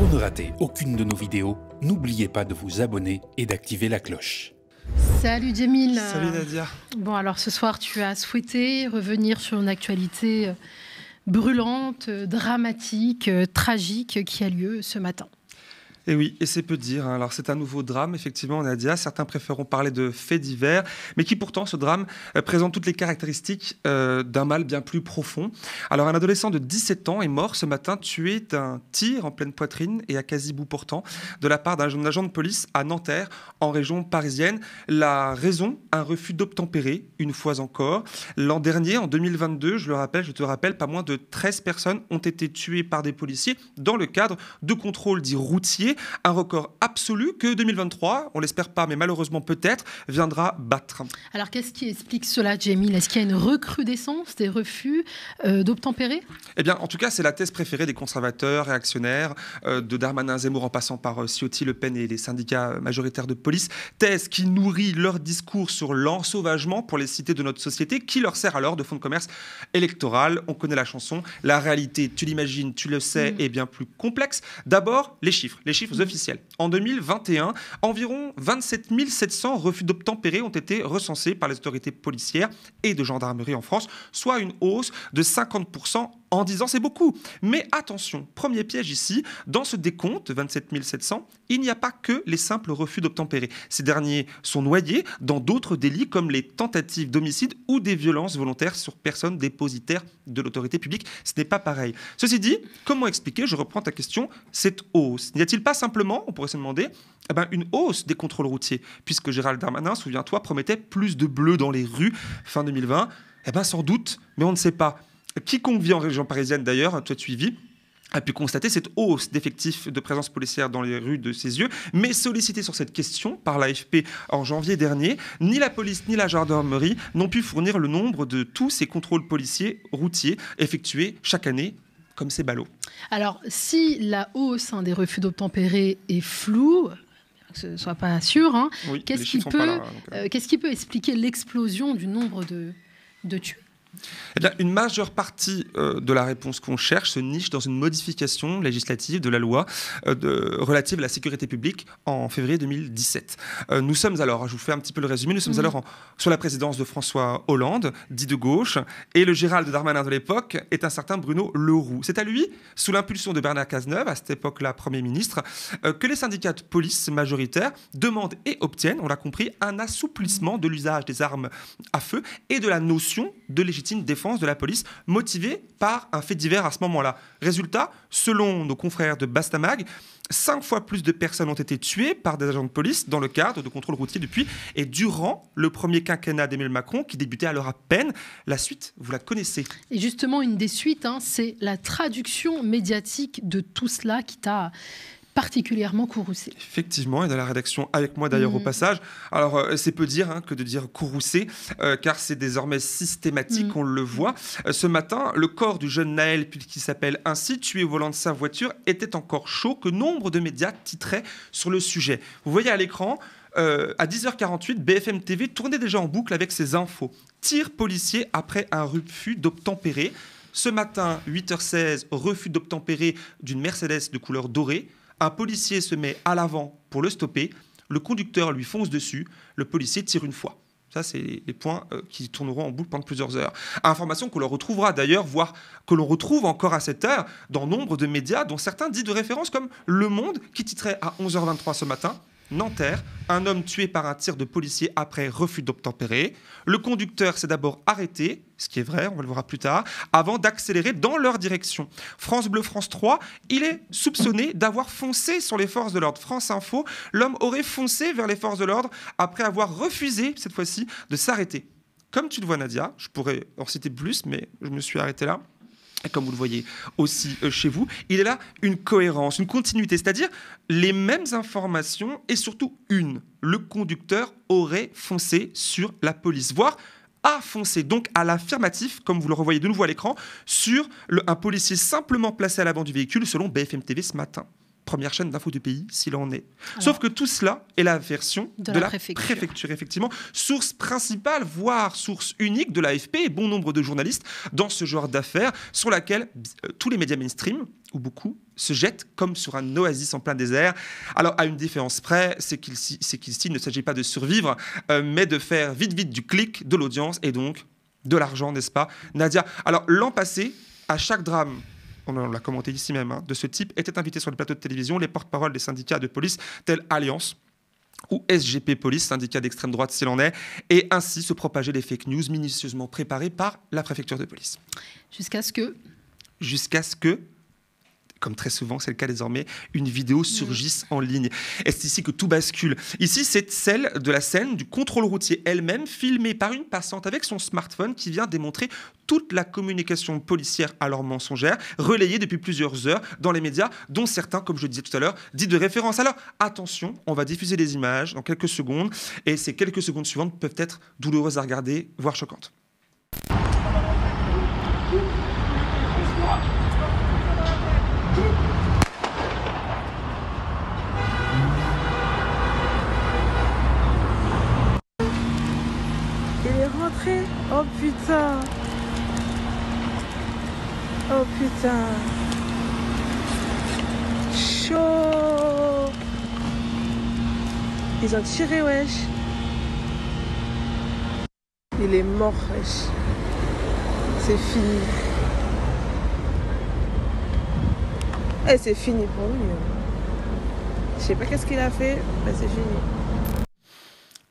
Pour ne rater aucune de nos vidéos, n'oubliez pas de vous abonner et d'activer la cloche. Salut Jamil. Salut Nadia. Bon alors ce soir tu as souhaité revenir sur une actualité euh, brûlante, euh, dramatique, euh, tragique qui a lieu ce matin. Et oui, et c'est peu dire. Hein. Alors c'est un nouveau drame, effectivement, Nadia. Ah, certains préféreront parler de faits divers, mais qui pourtant, ce drame euh, présente toutes les caractéristiques euh, d'un mal bien plus profond. Alors un adolescent de 17 ans est mort ce matin, tué d'un tir en pleine poitrine et à quasi bout portant, de la part d'un agent de police à Nanterre, en région parisienne. La raison, un refus d'obtempérer, une fois encore. L'an dernier, en 2022, je le rappelle, je te rappelle, pas moins de 13 personnes ont été tuées par des policiers dans le cadre de contrôles dits routiers un record absolu que 2023, on l'espère pas, mais malheureusement peut-être, viendra battre. Alors qu'est-ce qui explique cela, Jamie Est-ce qu'il y a une recrudescence des refus euh, d'obtempérer Eh bien, en tout cas, c'est la thèse préférée des conservateurs, réactionnaires, euh, de Darmanin, Zemmour, en passant par euh, Ciotti, Le Pen et les syndicats majoritaires de police. Thèse qui nourrit leur discours sur l'ensauvagement pour les cités de notre société, qui leur sert alors de fonds de commerce électoral. On connaît la chanson. La réalité, tu l'imagines, tu le sais, mm. est bien plus complexe. D'abord, les chiffres. Les chiffres chiffres officiels. En 2021, environ 27 700 refus d'obtempérer ont été recensés par les autorités policières et de gendarmerie en France, soit une hausse de 50% en disant c'est beaucoup. Mais attention, premier piège ici, dans ce décompte 27 700, il n'y a pas que les simples refus d'obtempérer. Ces derniers sont noyés dans d'autres délits comme les tentatives d'homicide ou des violences volontaires sur personnes dépositaires de l'autorité publique. Ce n'est pas pareil. Ceci dit, comment expliquer, je reprends ta question, cette hausse N'y a-t-il pas simplement, on pourrait se demander, eh ben, une hausse des contrôles routiers Puisque Gérald Darmanin, souviens-toi, promettait plus de bleus dans les rues fin 2020. Eh bien sans doute, mais on ne sait pas. Quiconque vit en région parisienne, d'ailleurs, hein, toi tu y vis, a pu constater cette hausse d'effectifs de présence policière dans les rues de ses yeux, mais sollicité sur cette question par l'AFP en janvier dernier, ni la police ni la gendarmerie n'ont pu fournir le nombre de tous ces contrôles policiers routiers effectués chaque année comme ces ballots. Alors, si la hausse hein, des refus d'obtempérer est floue, que ce ne soit pas sûr, hein, qu'est-ce qui peut, euh. Euh, qui peut expliquer l'explosion du nombre de, de tués eh bien, une majeure partie euh, de la réponse qu'on cherche se niche dans une modification législative de la loi euh, de, relative à la sécurité publique en février 2017. Euh, nous sommes alors, je vous fais un petit peu le résumé, nous sommes mhm. alors sur la présidence de François Hollande, dit de gauche, et le de Darmanin de l'époque est un certain Bruno Leroux. C'est à lui, sous l'impulsion de Bernard Cazeneuve, à cette époque-là Premier ministre, que les syndicats de police majoritaires demandent et obtiennent, on l'a compris, un assouplissement de l'usage des armes à feu et de la notion de législation une défense de la police motivée par un fait divers à ce moment-là. Résultat, selon nos confrères de Bastamag, cinq fois plus de personnes ont été tuées par des agents de police dans le cadre de contrôles routiers depuis et durant le premier quinquennat d'Emile Macron, qui débutait alors à peine. La suite, vous la connaissez. Et justement, une des suites, hein, c'est la traduction médiatique de tout cela qui t'a particulièrement courroucé. Effectivement, et dans la rédaction avec moi d'ailleurs au mm. passage. Alors, euh, c'est peu dire hein, que de dire courroucé, euh, car c'est désormais systématique, mm. on le voit. Euh, ce matin, le corps du jeune Naël, qui s'appelle ainsi, tué au volant de sa voiture, était encore chaud, que nombre de médias titraient sur le sujet. Vous voyez à l'écran, à 10h48, BFM TV tournait déjà en boucle avec ces infos. Tir policier après un refus d'obtempérer. Ce matin, 8h16, refus d'obtempérer d'une Mercedes de couleur dorée. Un policier se met à l'avant pour le stopper. Le conducteur lui fonce dessus. Le policier tire une fois. Ça, c'est les points euh, qui tourneront en boucle pendant plusieurs heures. Information que l'on retrouvera d'ailleurs, voire que l'on retrouve encore à cette heure dans nombre de médias, dont certains dits de référence comme Le Monde, qui titrait à 11h23 ce matin Nanterre, un homme tué par un tir de policier après refus d'obtempérer. Le conducteur s'est d'abord arrêté, ce qui est vrai, on le verra plus tard, avant d'accélérer dans leur direction. France Bleu, France 3, il est soupçonné d'avoir foncé sur les forces de l'ordre. France Info, l'homme aurait foncé vers les forces de l'ordre après avoir refusé, cette fois-ci, de s'arrêter. Comme tu le vois, Nadia, je pourrais en citer plus, mais je me suis arrêté là comme vous le voyez aussi euh, chez vous, il y a là une cohérence, une continuité, c'est-à-dire les mêmes informations et surtout une, le conducteur aurait foncé sur la police, voire a foncé donc à l'affirmatif, comme vous le revoyez de nouveau à l'écran, sur un policier simplement placé à l'avant du véhicule selon BFM TV ce matin première chaîne d'infos du pays, s'il en est. Sauf que tout cela est la version de, la, préfecture. effectivement, source principale, voire source unique de l'AFP et bon nombre de journalistes dans ce genre d'affaires, sur laquelle euh, tous les médias mainstream, ou beaucoup, se jettent comme sur un oasis en plein désert. Alors, à une différence près, c'est qu'ici, qu ne s'agit pas de survivre, euh, mais de faire vite, vite du clic, de l'audience et donc de l'argent, n'est-ce pas, Nadia Alors, l'an passé, à chaque drame on l'a commenté ici même, hein. de ce type étaient invités sur le plateau de télévision les porte paroles des syndicats de police tels Alliance ou SGP Police, syndicat d'extrême droite s'il en est, et ainsi se propager les fake news minutieusement préparées par la préfecture de police. Jusqu'à ce que Jusqu'à ce que comme très souvent c'est le cas désormais, une vidéo mmh. surgisse en ligne. Et c'est ici que tout bascule. Ici, c'est celle de la scène du contrôle routier elle-même, filmée par une passante avec son smartphone qui vient démontrer toute la communication policière alors mensongère, relayée depuis plusieurs heures dans les médias, dont certains, comme je le disais tout à l'heure, dits de référence. Alors attention, on va diffuser les images dans quelques secondes, et ces quelques secondes suivantes peuvent être douloureuses à regarder, voire choquantes. est rentré. Oh putain. Oh putain. Chaud. Ils ont tiré, wesh. Il est mort, wesh. C'est fini. Et eh, c'est fini pour lui. Hein. Je sais pas qu'est-ce qu'il a fait, mais c'est fini.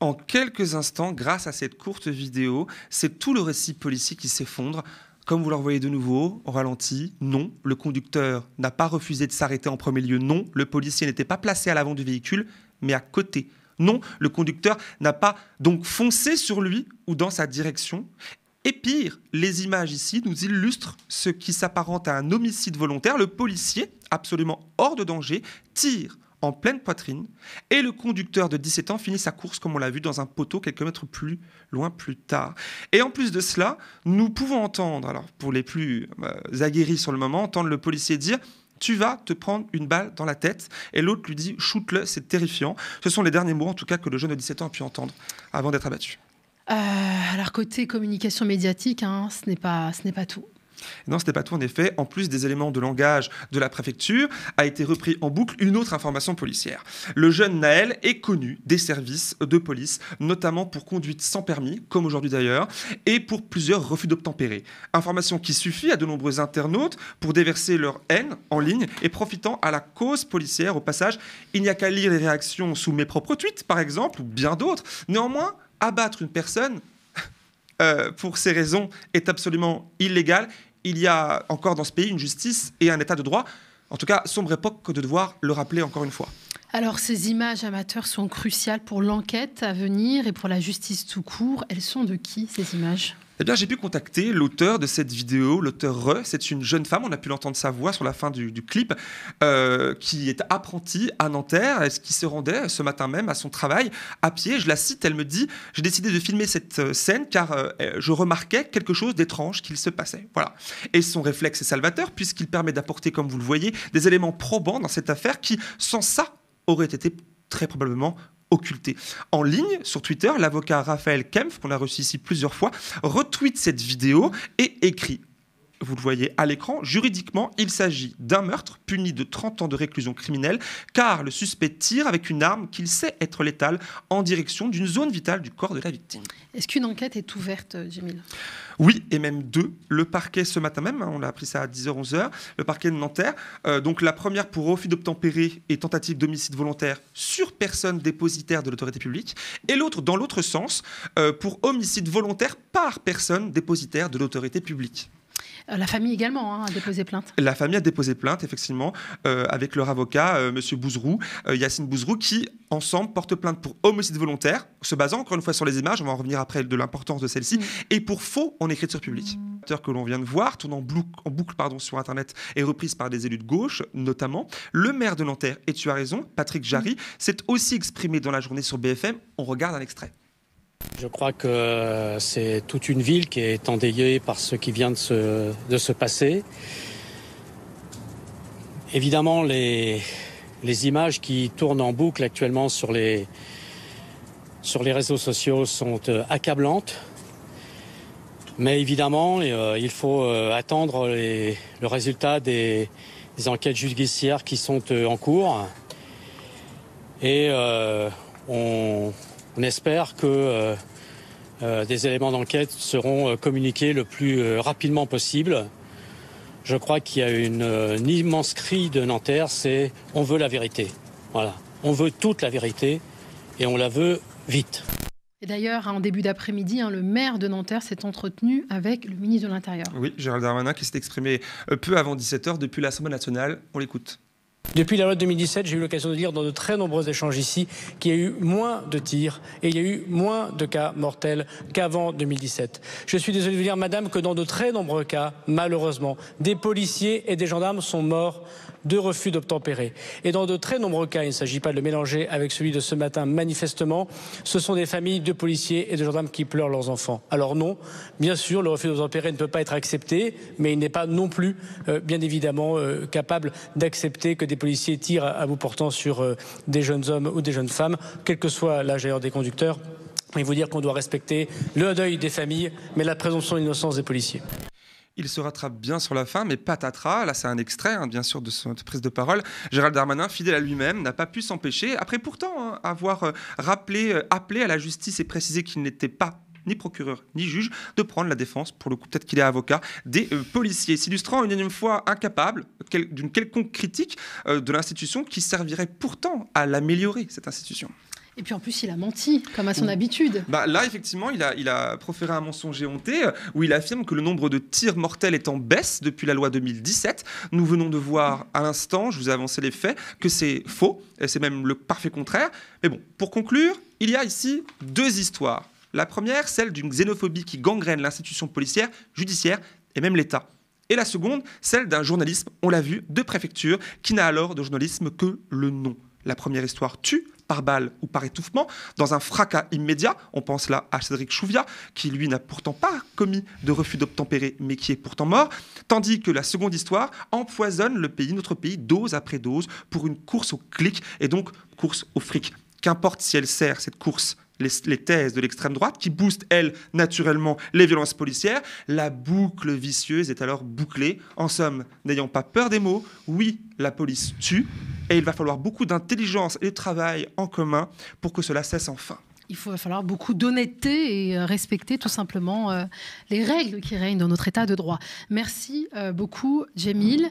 En quelques instants, grâce à cette courte vidéo, c'est tout le récit policier qui s'effondre. Comme vous le revoyez de nouveau, au ralenti, non, le conducteur n'a pas refusé de s'arrêter en premier lieu, non, le policier n'était pas placé à l'avant du véhicule, mais à côté. Non, le conducteur n'a pas donc foncé sur lui ou dans sa direction. Et pire, les images ici nous illustrent ce qui s'apparente à un homicide volontaire. Le policier, absolument hors de danger, tire en pleine poitrine, et le conducteur de 17 ans finit sa course, comme on l'a vu, dans un poteau quelques mètres plus loin plus tard. Et en plus de cela, nous pouvons entendre, alors pour les plus euh, aguerris sur le moment, entendre le policier dire tu vas te prendre une balle dans la tête. Et l'autre lui dit, shoot-le, c'est terrifiant. Ce sont les derniers mots, en tout cas, que le jeune de 17 ans a pu entendre avant d'être abattu. Euh, alors, côté communication médiatique, hein, ce n'est pas, pas tout. Non, ce n'était pas tout en effet. En plus des éléments de langage de la préfecture, a été repris en boucle une autre information policière. Le jeune Naël est connu des services de police, notamment pour conduite sans permis, comme aujourd'hui d'ailleurs, et pour plusieurs refus d'obtempérer. Information qui suffit à de nombreux internautes pour déverser leur haine en ligne et profitant à la cause policière. Au passage, il n'y a qu'à lire les réactions sous mes propres tweets, par exemple, ou bien d'autres. Néanmoins, abattre une personne euh, pour ces raisons est absolument illégal il y a encore dans ce pays une justice et un état de droit. En tout cas, sombre époque que de devoir le rappeler encore une fois. Alors ces images amateurs sont cruciales pour l'enquête à venir et pour la justice tout court. Elles sont de qui ces images eh bien, j'ai pu contacter l'auteur de cette vidéo, l'auteur Re. C'est une jeune femme, on a pu l'entendre sa voix sur la fin du, clip, euh, qui est apprentie à Nanterre, qui se rendait euh, ce matin même à son travail à pied. Je la cite, elle me dit J'ai décidé de filmer cette euh, scène car eh, je remarquais quelque chose d'étrange qu'il se passait. Voilà. Et son réflexe est salvateur puisqu'il permet d'apporter, comme vous le voyez, des éléments probants dans cette affaire qui, sans ça, aurait été très probablement occulté. En ligne, sur Twitter, l'avocat Raphaël Kempf, qu'on a reçu ici plusieurs fois, retweet cette vidéo et écrit vous le voyez à l'écran, juridiquement, il s'agit d'un meurtre puni de 30 ans de réclusion criminelle, car le suspect tire avec une arme qu'il sait être létale en direction d'une zone vitale du corps de la victime. Est-ce qu'une enquête est ouverte, euh, Jamil Oui, et même deux. Le parquet ce matin même, hein, on l'a appris ça à 10h, 11h, le parquet de Nanterre. Euh, donc la première pour refus d'obtempérer et tentative d'homicide volontaire sur personne dépositaire de l'autorité publique, et l'autre dans l'autre sens euh, pour homicide volontaire par personne dépositaire de l'autorité publique la famille également hein, a déposé plainte. La famille a déposé plainte, effectivement, euh, avec leur avocat, M. Euh, Monsieur Bouzrou, euh, Yacine Bouzrou, qui, ensemble, porte plainte pour homicide volontaire, se basant encore une fois sur les images, on va en revenir après de l'importance de celle-ci, et pour faux en écriture publique. Mmh que l'on vient de voir, tournant en, boucle, pardon, sur Internet et reprise par des élus de gauche, notamment. Le maire de Nanterre, et tu as raison, Patrick Jarry, s'est aussi exprimé dans la journée sur BFM. On regarde un extrait. Je crois que c'est toute une ville qui est endeuillée par ce qui vient de se, de se passer. Évidemment, les, les images qui tournent en boucle actuellement sur les, sur les réseaux sociaux sont euh, accablantes. Mais évidemment, euh, il faut euh, attendre le résultat des, enquêtes judiciaires qui sont en cours. Et on, on espère que euh, euh, des éléments d'enquête seront euh, communiqués le plus rapidement possible. Je crois qu'il y a une, immense cri de Nanterre, c'est on veut la vérité. Voilà. On veut toute la vérité et on la veut vite. Et d'ailleurs, en début d'après-midi, hein, le maire de Nanterre s'est entretenu avec le ministre de l'Intérieur. Oui, Gérald Darmanin qui s'est exprimé peu avant 17h depuis l'Assemblée nationale. On l'écoute. Depuis la loi de 2017, j'ai eu l'occasion de dire dans de très nombreux échanges ici qu'il y a eu moins de tirs et il y a eu moins de cas mortels qu'avant 2017. Je suis désolé de vous dire, madame, que dans de très nombreux cas, malheureusement, des policiers et des gendarmes sont morts de refus d'obtempérer. Et dans de très nombreux cas, il ne s'agit pas de le mélanger avec celui de ce matin, manifestement, ce sont des familles de policiers et de gendarmes qui pleurent leurs enfants. Alors non, bien sûr, le refus d'obtempérer ne peut pas être accepté, mais il n'est pas non plus, euh, bien évidemment, euh, capable d'accepter que des policiers tirent à, bout portant sur euh, des jeunes hommes ou des jeunes femmes, quel que soit l'âge d'ailleurs des conducteurs. Et vous dire qu'on doit respecter le deuil des familles, mais la présomption d'innocence des policiers. Il se rattrape bien sur la fin, mais patatras, là c'est un extrait hein, bien sûr de cette prise de parole, Gérald Darmanin, fidèle à lui-même, n'a pas pu s'empêcher, après pourtant hein, avoir euh, rappelé, euh, appelé à la justice et précisé qu'il n'était pas ni procureur ni juge, de prendre la défense, pour le coup peut-être qu'il est avocat, des euh, policiers, s'illustrant une énième fois incapable d'une quelconque critique de l'institution qui servirait pourtant à l'améliorer, cette institution. Et puis en plus, il a menti, comme à son mmh. habitude. Bah, là, effectivement, il a, il a proféré un mensonge éhonté euh, où il affirme que le nombre de tirs mortels est en baisse depuis la loi 2017. Nous venons de voir à l'instant, je vous ai avancé les faits, que c'est faux, c'est même le parfait contraire. Mais bon, pour conclure, il y a ici deux histoires. La première, celle d'une xénophobie qui gangrène l'institution policière, judiciaire et même l'État. Et la seconde, celle d'un journalisme, on l'a vu, de préfecture, qui n'a alors de journalisme que le nom. La première histoire tue par balle ou par étouffement, dans un fracas immédiat. On pense là à Cédric Chouvia, qui lui n'a pourtant pas commis de refus d'obtempérer, mais qui est pourtant mort, tandis que la seconde histoire empoisonne le pays, notre pays, dose après dose, pour une course au clic, et donc course au fric. Qu'importe si elle sert, cette course, les, thèses de l'extrême droite, qui boostent, elles, naturellement, les violences policières. La boucle vicieuse est alors bouclée. En somme, n'ayant pas peur des mots, oui, la police tue, et il va falloir beaucoup d'intelligence et de travail en commun pour que cela cesse enfin il va falloir beaucoup d'honnêteté et euh, respecter tout simplement euh, les règles qui règnent dans notre État de droit. Merci euh, beaucoup, Jamil.